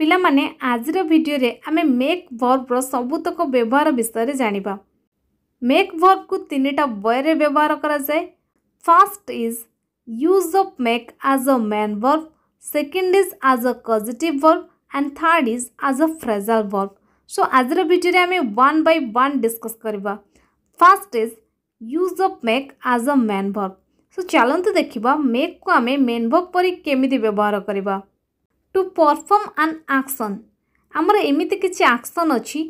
ପିଲାମାନେ ଆଜିର ଭିଡ଼ିଓରେ ଆମେ ମେକ୍ ଭର୍ବର ସବୁତକ ବ୍ୟବହାର ବିଷୟରେ ଜାଣିବା ମେକ୍ ଭର୍ବକୁ ତିନିଟା ବୟରେ ବ୍ୟବହାର କରାଯାଏ first is use of make as a main verb second is as a causative verb and third is as a phrasal verb so ଆଜିର ଭିଡ଼ିଓରେ ଆମେ ୱାନ୍ ବାଇ ୱାନ୍ ଡିସ୍କସ୍ କରିବା first is use of make as a main verb show ଚାଲନ୍ତୁ ଦେଖିବା ମେକ୍କୁ ଆମେ main verb ପରି କେମିତି ବ୍ୟବହାର କରିବା টু ପରଫର୍ମ ଆନ୍ ଆକ୍ସନ୍ ଆମର ଏମିତି କିଛି ଆକ୍ସନ୍ ଅଛି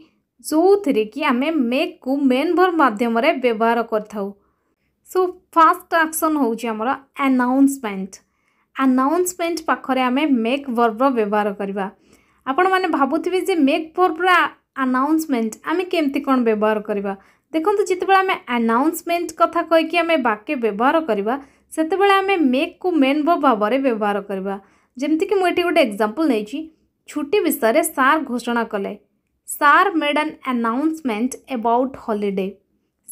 ଯେଉଁଥିରେ କି ଆମେ ମେକ୍କୁ ମେନ୍ ଭର୍ ମାଧ୍ୟମରେ ବ୍ୟବହାର କରିଥାଉ ସୋ ଫାର୍ଷ୍ଟ ଆକ୍ସନ୍ ହେଉଛି ଆମର ଆନାଉନ୍ସମେଣ୍ଟ ଆନାଉନ୍ସମେଣ୍ଟ ପାଖରେ ଆମେ ମେକ୍ ଭର୍ବର ବ୍ୟବହାର କରିବା ଆପଣମାନେ ଭାବୁଥିବେ ଯେ ମେକ୍ ଭର୍ବର ଆନାଉନ୍ସମେଣ୍ଟ ଆମେ କେମିତି କ'ଣ ବ୍ୟବହାର କରିବା ଦେଖନ୍ତୁ ଯେତେବେଳେ ଆମେ ଆନାଉନ୍ସମେଣ୍ଟ କଥା କହିକି ଆମେ ବାକ୍ୟ ବ୍ୟବହାର କରିବା ସେତେବେଳେ ଆମେ ମେକ୍କୁ ମେନ୍ ଭର୍ ଭାବରେ ବ୍ୟବହାର କରିବା जमीक मुझे गोटे एक्जामपल नहीं छुट्टी विषय सार घोषणा कले सार made an announcement about holiday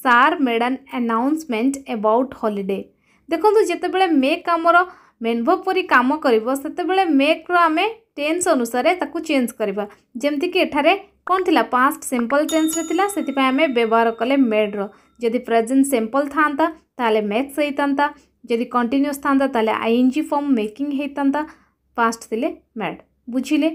सार made an announcement about holiday देखो जितेबाला मेक आम मेनभ पी कम करते मेक रमें टेन्स अनुसार चेज करवा जमीक एठार कौन थी पास्ट सिंपल टेन्स से आम व्यवहार कले मेड्र जदि प्रेजेन्ट सिंपल था मेक्स होता जदि कंटिन्यूस था I N G form making होता ପାଷ୍ଟ ଥିଲେ ମ୍ୟାଟ୍ ବୁଝିଲେ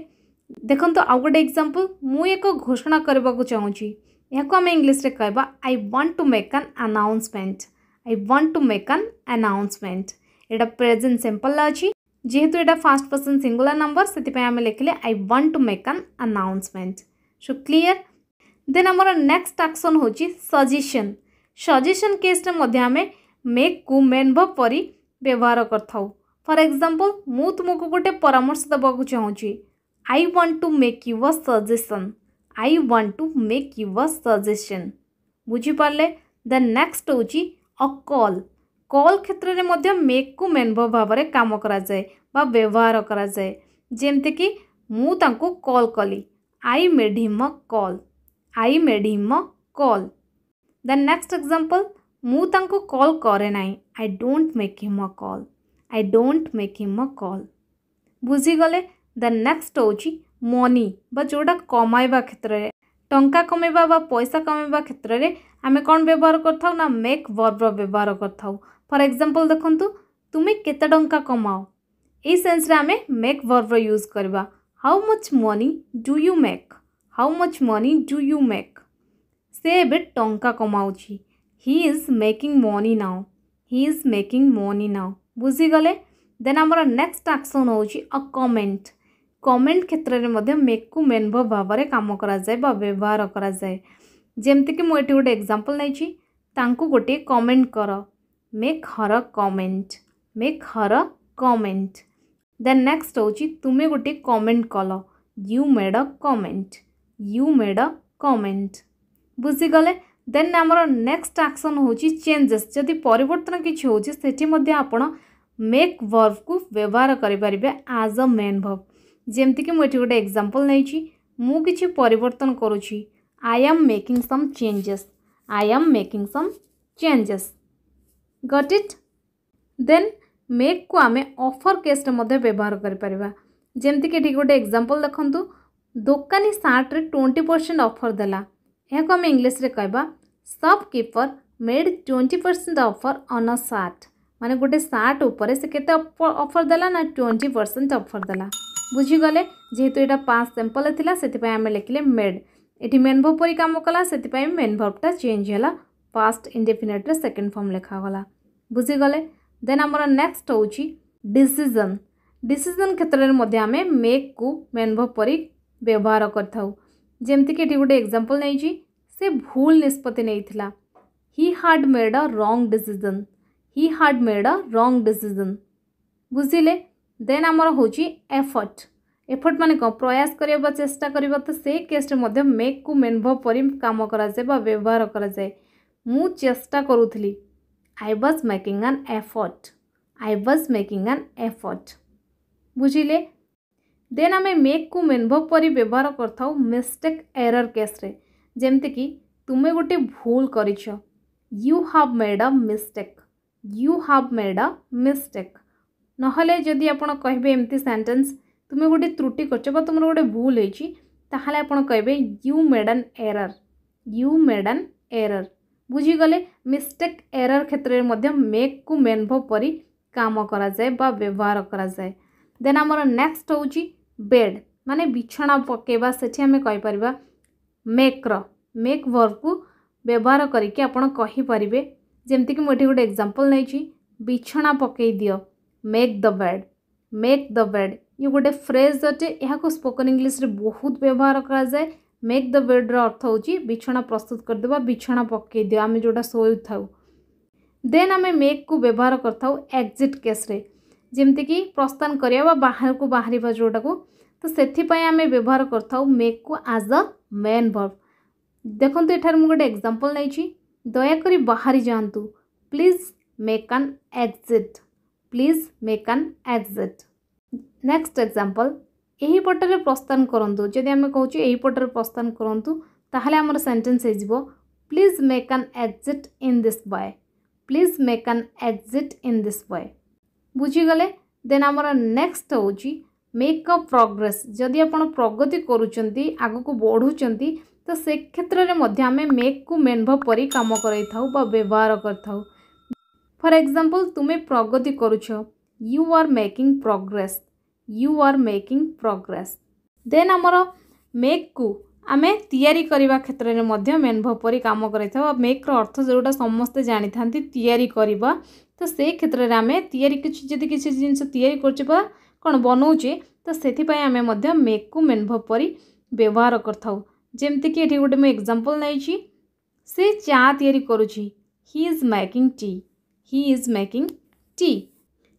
ଦେଖନ୍ତୁ ଆଉ ଗୋଟେ ଏକ୍ଜାମ୍ପଲ୍ ମୁଁ ଏକ ଘୋଷଣା କରିବାକୁ ଚାହୁଁଛି ଏହାକୁ ଆମେ ଇଂଲିଶରେ କହିବା I want to make an announcement I want to make an announcement ଏଇଟା ପ୍ରେଜେଣ୍ଟ ସିମ୍ପଲ୍ ଅଛି ଯେହେତୁ ଏଇଟା ଫାଷ୍ଟ ପର୍ସନ୍ ସିଙ୍ଗୁଲାର ନମ୍ବର ସେଥିପାଇଁ ଆମେ ଲେଖିଲେ I want to make an announcement so clear then ଆମର ନେକ୍ସଟ ଆକ୍ସନ୍ ହେଉଛି ସଜେସନ୍ ସଜେସନ୍ କେସ୍ରେ ମଧ୍ୟ ଆମେ ମେକ୍କୁ ମେନ୍ ଭବ୍ ପରି ବ୍ୟବହାର କରିଥାଉ फर एक्जाम्पल मु तुमको गोटे परामर्श देवा चाहिए I want to make you a suggestion I want to make you a suggestion बुझिपारे देक्स्ट हूँ अ कल कल क्षेत्र में मध्य को मेनभ भाव में कम कराए व्यवहार कराए जमीक मुझे कल कली आई मेड हिम अ कल आई मेड हिम अ कल देक्स्ट एक्जाम्पल मुझे कल करे ना I don't make him a call I don't make him a call. ବୁଝିଗଲେ ଦ ନେକ୍ସଟ ହେଉଛି ମନି ବା ଯେଉଁଟା କମାଇବା କ୍ଷେତ୍ରରେ ଟଙ୍କା କମାଇବା ବା ପଇସା କମାଇବା କ୍ଷେତ୍ରରେ ଆମେ କ'ଣ ବ୍ୟବହାର କରିଥାଉ ନା ମେକ୍ ବର୍ବ ବ୍ୟବହାର କରିଥାଉ ଫର୍ ଏକ୍ଜାମ୍ପଲ୍ ଦେଖନ୍ତୁ ତୁମେ କେତେ ଟଙ୍କା କମାଅ ଏଇ ସେନ୍ସରେ ଆମେ ମେକ୍ ବର୍ବ ୟୁଜ୍ କରିବା how much money do you make how much money do you make ସେ ଏବେ ଟଙ୍କା କମାଉଛି he is making money now he is making money now ବୁଝିଗଲେ ଦେନ୍ ଆମର ନେକ୍ସଟ ଆକ୍ସନ୍ ହେଉଛି ଅ କମେଣ୍ଟ କମେଣ୍ଟ କ୍ଷେତ୍ରରେ ମଧ୍ୟ ମେକ୍କୁ ମେନ୍ଭ ଭାବରେ କାମ କରାଯାଏ ବା ବ୍ୟବହାର କରାଯାଏ ଯେମିତିକି ମୁଁ ଏଠି ଗୋଟେ ଏକ୍ଜାମ୍ପଲ୍ ନେଇଛି ତାଙ୍କୁ ଗୋଟିଏ କମେଣ୍ଟ କର make her comment make her comment then next ହେଉଛି ତୁମେ ଗୋଟିଏ କମେଣ୍ଟ କଲ you made comment you made comment ବୁଝିଗଲେ देन आम नेक्स्ट आक्सन हो चेंजेस जदि पर किसी होने मेक वर्फ को व्यवहार करें आज अ मेन भर्व जमीक मुझे गोटे एक्जामपल नहीं कि पर आई आम मेकिंग सम चेजेस I am making some changes गट इट दे मेक को आम अफर केस्ट व्यवहार करमती गोटे एक्जामपल देखूँ दोकानी सार्ट्रे ट्वेंटी परसेंट अफर देला ଏହାକୁ ଆମେ ଇଂଲିଶରେ କହିବା shopkeeper made twenty percent offer on a shirt ମାନେ ଗୋଟେ ସାର୍ଟ ଉପରେ ସେ କେତେ ଅଫର୍ ଦେଲା ନା ଟ୍ୱେଣ୍ଟି ପରସେଣ୍ଟ ଅଫର୍ ଦେଲା ବୁଝିଗଲେ ଯେହେତୁ ଏଇଟା ପାସ୍ ସେମ୍ପଲ୍ ଥିଲା ସେଥିପାଇଁ ଆମେ ଲେଖିଲେ ମେଡ୍ ଏଠି ମେନ୍ଭବ୍ ପରି କାମ କଲା ସେଥିପାଇଁ ମେନ୍ଭବ୍ଟା ଚେଞ୍ଜ ହେଲା ପାଷ୍ଟ ଇଣ୍ଡେଫିନେଟ୍ରେ ସେକେଣ୍ଡ ଫର୍ମ ଲେଖାଗଲା ବୁଝିଗଲେ ଦେନ୍ ଆମର ନେକ୍ସଟ ହେଉଛି ଡିସିଜନ୍ ଡିସିଜନ୍ କ୍ଷେତ୍ରରେ ମଧ୍ୟ ଆମେ ମେକ୍କୁ ମେନ୍ଭବ୍ ପରି ବ୍ୟବହାର କରିଥାଉ जमीक गोटे एक्जामपल नहीं भूल निष्पत्ति नहीं हाड मेड अ रंग डिजन हि हाड मेड अ रंग डिजन बुझे देन आमर हूँ एफर्ट एफर्ट मान कौन प्रयास कर चेस्टा कर तो से केस्रे मेक् को मेन्भ पर कम व्यवहार कराए मुेटा करूली I was making an effort I was making an effort बुझे ଦେନ୍ ଆମେ ମେକ୍କୁ ମେନ୍ଭବ୍ ପରି ବ୍ୟବହାର କରିଥାଉ ମିଷ୍ଟେକ୍ ଏରର୍ କେସ୍ରେ ଯେମିତିକି ତୁମେ ଗୋଟେ ଭୁଲ କରିଛ you have made a mistake you have made a mistake ନହେଲେ ଯଦି ଆପଣ କହିବେ ଏମିତି ସେଣ୍ଟେନ୍ସ ତୁମେ ଗୋଟେ ତ୍ରୁଟି କରିଛ ବା ତୁମର ଗୋଟେ ଭୁଲ ହେଇଛି ତାହେଲେ ଆପଣ କହିବେ you made an error you made an error ବୁଝିଗଲେ ମିଷ୍ଟେକ୍ ଏରର୍ କ୍ଷେତ୍ରରେ ମଧ୍ୟ ମେକ୍କୁ ମେନ୍ଭବ୍ ପରି କାମ କରାଯାଏ ବା ବ୍ୟବହାର କରାଯାଏ देन आमर नेक्स्ट हूँ बेड माने बिछना पकेबा से आम कहीपर मेक्र मेक वर्क को व्यवहार करके आपरें जमीक मुझे गोटे एक्जाम्पल नहीं बिछना पकई दि make the bed make the bed ये गोटे फ्रेज अटे यहाँ स्पोकन इंग्लीश बहुत व्यवहार कराए मेक द बेड्र अर्थ हूँ बिछना प्रस्तुत करदे बिछना पकई दि आम जोटा शो थाऊ देन आम मेक् को व्यवहार करता एक्जिट केस्रे जमीक प्रस्थान कर बाहर को बाहर जोटा को तो से आम व्यवहार कर मेक को आज अ मेन भर्व देखो यठार मुझे गोटे एग्जाम्पल नहीं दयाक बाहरी जातु please make an exit please make an exit next example यही पटे प्रस्थान करूँ जदि आम कहपटे प्रस्थान करूँ आमर सेन्टेन्स हो please make an exit in this way please make an exit in this way ବୁଝିଗଲେ ଦେନ୍ ଆମର ନେକ୍ସଟ ହେଉଛି ମେକଅପ୍ ପ୍ରୋଗ୍ରେସ୍ ଯଦି ଆପଣ ପ୍ରଗତି କରୁଛନ୍ତି ଆଗକୁ ବଢ଼ୁଛନ୍ତି ତ ସେ କ୍ଷେତ୍ରରେ ମଧ୍ୟ ଆମେ ମେକ୍କୁ ମେନ୍ଭ ପରି କାମ କରାଇଥାଉ ବା ବ୍ୟବହାର କରିଥାଉ ଫର୍ ଏକ୍ଜାମ୍ପଲ୍ ତୁମେ ପ୍ରଗତି କରୁଛ you are making progress you are making progress then ଆମର ମେକ୍କୁ ଆମେ ତିଆରି କରିବା କ୍ଷେତ୍ରରେ ମଧ୍ୟ ମେନ୍ଭ ପରି କାମ କରିଥାଉ ଆଉ ମେକ୍ର ଅର୍ଥ ଯେଉଁଟା ସମସ୍ତେ ଜାଣିଥାନ୍ତି ତିଆରି କରିବା ତ ସେଇ କ୍ଷେତ୍ରରେ ଆମେ ତିଆରି କିଛି ଯଦି କିଛି ଜିନିଷ ତିଆରି କରୁଛେ ବା କ'ଣ ବନାଉଛେ ତ ସେଥିପାଇଁ ଆମେ ମଧ୍ୟ ମେକ୍କୁ ମେନ୍ଭ ପରି ବ୍ୟବହାର କରିଥାଉ ଯେମିତିକି ଏଠି ଗୋଟେ ମୁଁ ଏକ୍ଜାମ୍ପଲ୍ ନେଇଛି ସେ ଚା ତିଆରି କରୁଛି he is making tea he is making tea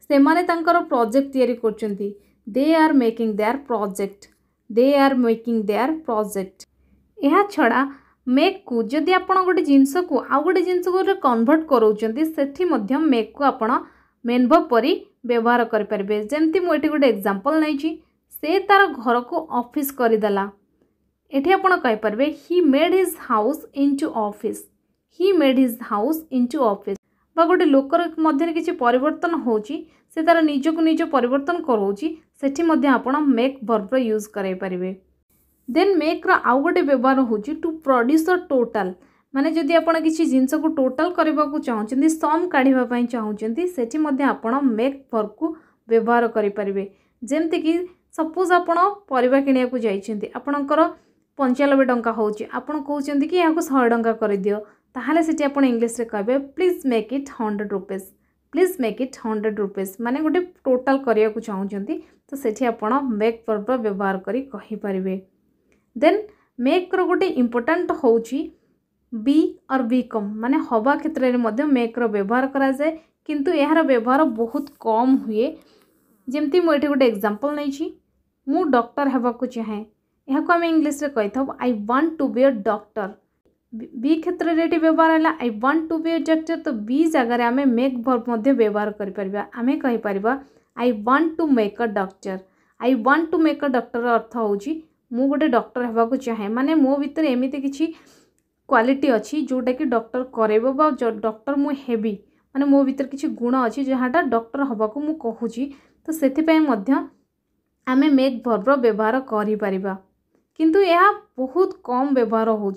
ସେମାନେ ତାଙ୍କର ପ୍ରୋଜେକ୍ଟ ତିଆରି କରୁଛନ୍ତି they are making they are project they are making they are project ଏହା ଛଡ଼ା ମେକ୍କୁ ଯଦି ଆପଣ ଗୋଟେ ଜିନିଷକୁ ଆଉ ଗୋଟେ ଜିନିଷକୁ କନଭର୍ଟ କରାଉଛନ୍ତି ସେଠି ମଧ୍ୟ ମେକ୍କୁ ଆପଣ ମେନ୍ ଭବ୍ ପରି ବ୍ୟବହାର କରିପାରିବେ ଯେମିତି ମୁଁ ଏଠି ଗୋଟେ ଏକ୍ଜାମ୍ପଲ୍ ନେଇଛି ସେ ତା'ର ଘରକୁ ଅଫିସ୍ କରିଦେଲା ଏଠି ଆପଣ କହିପାରିବେ he made his house into office he made his house into office ବା ଗୋଟେ ଲୋକର ମଧ୍ୟରେ କିଛି ପରିବର୍ତ୍ତନ ହେଉଛି ସେ ତା'ର ନିଜକୁ ନିଜ ପରିବର୍ତ୍ତନ କରାଉଛି ସେଠି ମଧ୍ୟ ଆପଣ ମେକ୍ ବର୍ବର ୟୁଜ୍ କରାଇ ପାରିବେ ଦେନ୍ ମେକ୍ର ଆଉ ଗୋଟେ ବ୍ୟବହାର ହେଉଛି ଟୁ ପ୍ରଡ଼୍ୟୁସ ଅ ଟୋଟାଲ୍ ମାନେ ଯଦି ଆପଣ କିଛି ଜିନିଷକୁ ଟୋଟାଲ୍ କରିବାକୁ ଚାହୁଁଛନ୍ତି ସମ୍ କାଢ଼ିବା ପାଇଁ ଚାହୁଁଛନ୍ତି ସେଠି ମଧ୍ୟ ଆପଣ ମେକ୍ ବର୍ବକୁ ବ୍ୟବହାର କରିପାରିବେ ଯେମିତିକି ସପୋଜ୍ ଆପଣ ପରିବା କିଣିବାକୁ ଯାଇଛନ୍ତି ଆପଣଙ୍କର ପଞ୍ଚାନବେ ଟଙ୍କା ହେଉଛି ଆପଣ କହୁଛନ୍ତି କି ଏହାକୁ ଶହେ ଟଙ୍କା କରିଦିଅ ताल इंग्लीश कहे please make it hundred rupees please make it hundred rupees मैंने गोटे टोटाल करने को चाहते तो सेठी आप मेक पर्व व्यवहार करेंगे देन मेक्र गोटे इम्पोर्टाट हूँ बी और बी कम मानने हवा क्षेत्र में मेक्र व्यवहार कराए कि यार व्यवहार बहुत कम हुए जमी मुझे गोटे एक्जामपल नहीं डर होगा चाहे यहाँ इंग्लीश्रे I want to be a doctor बी क्षेत्र में ये व्यवहार है I want to be objective तो बी जगार आम मेक व्यवहार करें कहींपर I want to make a doctor I want to make a doctor अर्थ हो गोटे डक्टर होगा चाहे मानने मो भर एमती किसी क्वाटी अच्छी जोटा कि डक्टर करेब डक्टर मुझे मानते मो भर कि गुण अच्छी जहाँटा डक्टर हवा को मुझे तो से आम मेक भर्व्यवहार करूँ यह बहुत कम व्यवहार हो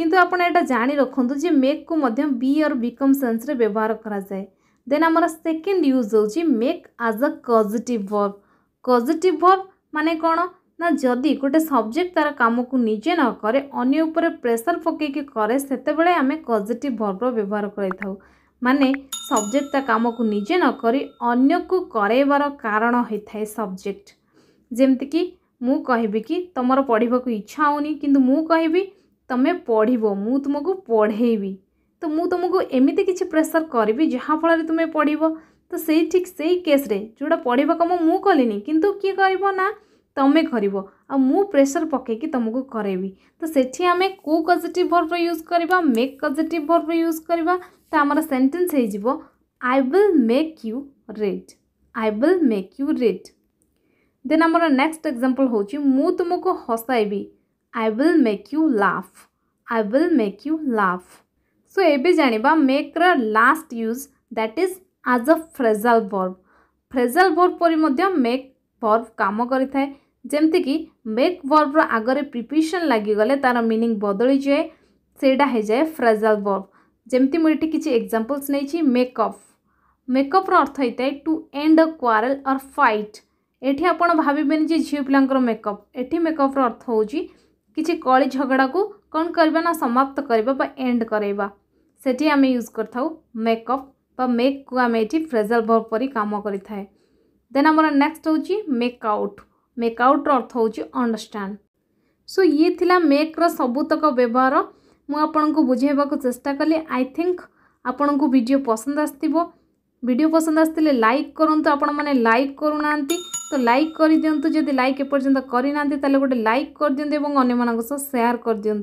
କିନ୍ତୁ ଆପଣ ଏଇଟା ଜାଣି ରଖନ୍ତୁ ଯେ ମେକ୍କୁ ମଧ୍ୟ ବି ଅର୍ ବିକମ୍ ସେନ୍ସରେ ବ୍ୟବହାର କରାଯାଏ ଦେନ୍ ଆମର ସେକେଣ୍ଡ ୟୁଜ୍ ହେଉଛି make as a causative verb କଜିଟିଭ୍ verb ମାନେ କ'ଣ ନା ଯଦି ଗୋଟେ ସବଜେକ୍ଟ ତା'ର କାମକୁ ନିଜେ ନ କରେ ଅନ୍ୟ ଉପରେ ପ୍ରେସର୍ ପକାଇକି କରେ ସେତେବେଳେ ଆମେ କଜିଟିଭ୍ ଭର୍ବର ବ୍ୟବହାର କରିଥାଉ ମାନେ ସବଜେକ୍ଟ ତା କାମକୁ ନିଜେ ନ କରି ଅନ୍ୟକୁ କରେଇବାର କାରଣ ହୋଇଥାଏ ସବଜେକ୍ଟ ଯେମିତିକି ମୁଁ କହିବି କି ତୁମର ପଢ଼ିବାକୁ ଇଚ୍ଛା ହେଉନି କିନ୍ତୁ ମୁଁ କହିବି ତୁମେ ପଢ଼ିବ ମୁଁ ତୁମକୁ ପଢ଼େଇବି ତ ମୁଁ ତୁମକୁ ଏମିତି କିଛି ପ୍ରେସର୍ କରିବି ଯାହାଫଳରେ ତୁମେ ପଢ଼ିବ ତ ସେଇ ଠିକ୍ ସେଇ କେସ୍ରେ ଯେଉଁଟା ପଢ଼ିବା କାମ ମୁଁ କଲିନି କିନ୍ତୁ କିଏ କରିବ ନା ତୁମେ କରିବ ଆଉ ମୁଁ ପ୍ରେସର୍ ପକାଇକି ତୁମକୁ କରେଇବି ତ ସେଠି ଆମେ କେଉଁ କଜେଟିଭ୍ ଭର୍ବ ୟୁଜ୍ କରିବା ମେକ୍ କଜେଟିଭ୍ ଭର୍ବ ୟୁଜ୍ କରିବା ତ ଆମର ସେଣ୍ଟେନ୍ସ ହେଇଯିବ I will make you rate I will make you rate then ଆମର ନେକ୍ସଟ ଏକ୍ଜାମ୍ପଲ୍ ହେଉଛି ମୁଁ ତୁମକୁ ହସାଇବି I will make you laugh I will make you laugh so ଏବେ ଜାଣିବା ମେକ୍ର last use that is as a phrasal verb phrasal verb ପରି ମଧ୍ୟ ମେକ୍ ଭର୍ବ କାମ କରିଥାଏ ଯେମିତିକି ମେକ୍ ଭର୍ବର ଆଗରେ ପ୍ରିପିସନ୍ ଲାଗିଗଲେ ତା'ର ମିନିଂ ବଦଳିଯାଏ ସେଇଟା ହେଇଯାଏ ଫ୍ରେଜାଲ୍ ଭର୍ବ ଯେମିତି ମୁଁ ଏଠି କିଛି ଏକ୍ଜାମ୍ପଲ୍ସ ନେଇଛି ମେକଅପ୍ ମେକଅପ୍ର ଅର୍ଥ ହେଇଥାଏ ଟୁ ଏଣ୍ଡ ଅ କ୍ୱାରେଲ୍ ଅର୍ ଫାଇଟ୍ ଏଠି ଆପଣ ଭାବିବେନି ଯେ ଝିଅ ପିଲାଙ୍କର ମେକଅପ୍ ଏଠି ମେକଅପ୍ର ଅର୍ଥ ହେଉଛି किसी कली झगड़ा को कौन करवा ना समाप्त करवा एंड करवा से आम यूज कर मेकअप मेक को आम ये फ्रेजल भर पर कम करें देन आमर नेक्स्ट हूँ मेकआउट मेकआउट्र अर्थ होंडरस्टाण सो ये थिला मेक र सबुतक व्यवहार मुझे बुझेवाक चेस्टा कली आई थिंक आपन को वीडियो पसंद आसो ভিডিও পসন্দ আসলে লাইক করতু আপনার লাইক করু না তো লাইক করে দিও যদি লাইক এপর্যন্ত করে না তাহলে গোটে লাইক করে দিও এবং অন্য সেয়ার করে দিও